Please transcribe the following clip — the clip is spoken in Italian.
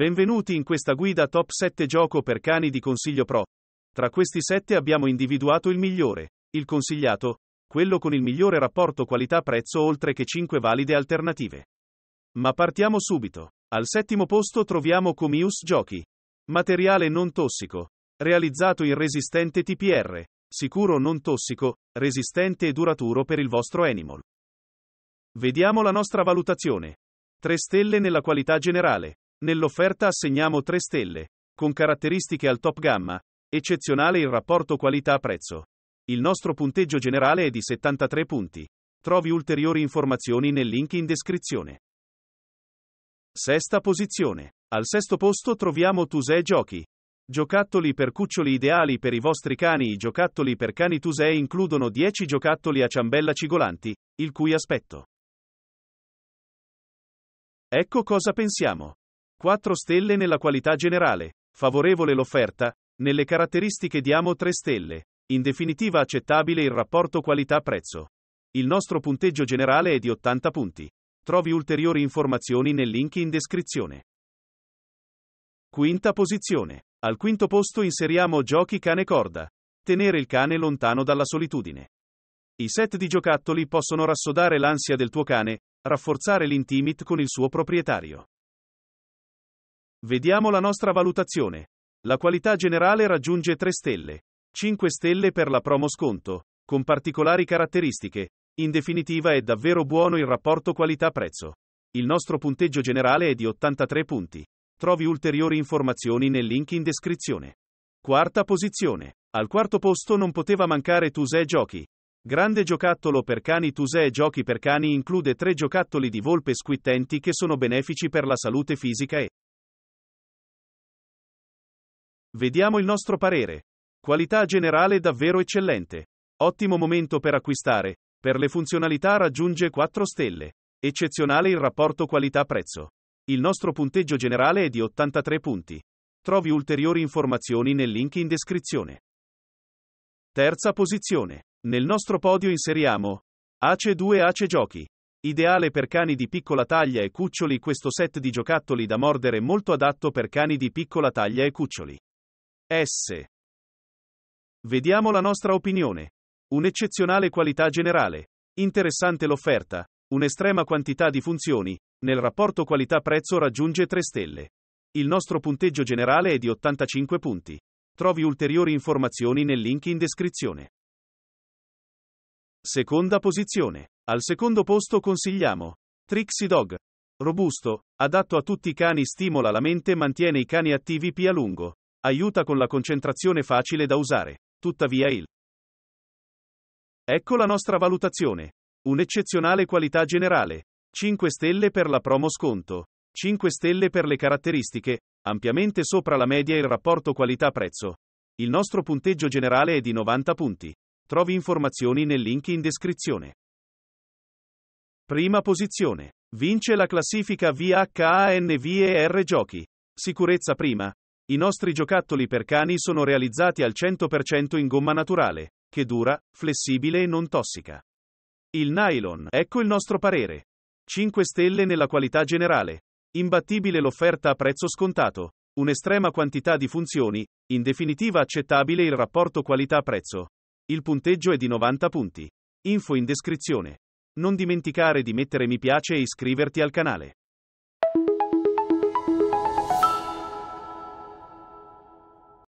Benvenuti in questa guida top 7 gioco per cani di consiglio pro. Tra questi 7 abbiamo individuato il migliore, il consigliato, quello con il migliore rapporto qualità-prezzo oltre che 5 valide alternative. Ma partiamo subito. Al settimo posto troviamo Comius Giochi. Materiale non tossico. Realizzato in resistente TPR. Sicuro non tossico, resistente e duraturo per il vostro animal. Vediamo la nostra valutazione. 3 stelle nella qualità generale, Nell'offerta assegniamo 3 stelle, con caratteristiche al top gamma, eccezionale il rapporto qualità-prezzo. Il nostro punteggio generale è di 73 punti. Trovi ulteriori informazioni nel link in descrizione. Sesta posizione. Al sesto posto troviamo Tusei Giochi. Giocattoli per cuccioli ideali per i vostri cani. I giocattoli per cani Tusei includono 10 giocattoli a ciambella cigolanti, il cui aspetto. Ecco cosa pensiamo. 4 stelle nella qualità generale, favorevole l'offerta, nelle caratteristiche diamo 3 stelle, in definitiva accettabile il rapporto qualità-prezzo. Il nostro punteggio generale è di 80 punti. Trovi ulteriori informazioni nel link in descrizione. Quinta posizione. Al quinto posto inseriamo giochi cane corda. Tenere il cane lontano dalla solitudine. I set di giocattoli possono rassodare l'ansia del tuo cane, rafforzare l'intimit con il suo proprietario. Vediamo la nostra valutazione. La qualità generale raggiunge 3 stelle. 5 stelle per la promo sconto, con particolari caratteristiche. In definitiva è davvero buono il rapporto qualità-prezzo. Il nostro punteggio generale è di 83 punti. Trovi ulteriori informazioni nel link in descrizione. Quarta posizione. Al quarto posto non poteva mancare Tuse Giochi. Grande giocattolo per cani Tuse Giochi per cani include tre giocattoli di volpe squittenti che sono benefici per la salute fisica e Vediamo il nostro parere. Qualità generale davvero eccellente. Ottimo momento per acquistare. Per le funzionalità raggiunge 4 stelle. Eccezionale il rapporto qualità-prezzo. Il nostro punteggio generale è di 83 punti. Trovi ulteriori informazioni nel link in descrizione. Terza posizione. Nel nostro podio inseriamo Ace 2 Ace Giochi. Ideale per cani di piccola taglia e cuccioli questo set di giocattoli da mordere è molto adatto per cani di piccola taglia e cuccioli. S. Vediamo la nostra opinione. Un'eccezionale qualità generale. Interessante l'offerta. Un'estrema quantità di funzioni. Nel rapporto qualità-prezzo raggiunge 3 stelle. Il nostro punteggio generale è di 85 punti. Trovi ulteriori informazioni nel link in descrizione. Seconda posizione. Al secondo posto consigliamo Trixie Dog. Robusto, adatto a tutti i cani, stimola la mente e mantiene i cani attivi più a lungo. Aiuta con la concentrazione facile da usare. Tuttavia il. Ecco la nostra valutazione. Un'eccezionale qualità generale. 5 stelle per la promo sconto. 5 stelle per le caratteristiche, ampiamente sopra la media il rapporto qualità-prezzo. Il nostro punteggio generale è di 90 punti. Trovi informazioni nel link in descrizione. Prima posizione. Vince la classifica VHANVER Giochi. Sicurezza prima, i nostri giocattoli per cani sono realizzati al 100% in gomma naturale, che dura, flessibile e non tossica. Il nylon, ecco il nostro parere. 5 stelle nella qualità generale. Imbattibile l'offerta a prezzo scontato. Un'estrema quantità di funzioni, in definitiva accettabile il rapporto qualità-prezzo. Il punteggio è di 90 punti. Info in descrizione. Non dimenticare di mettere mi piace e iscriverti al canale.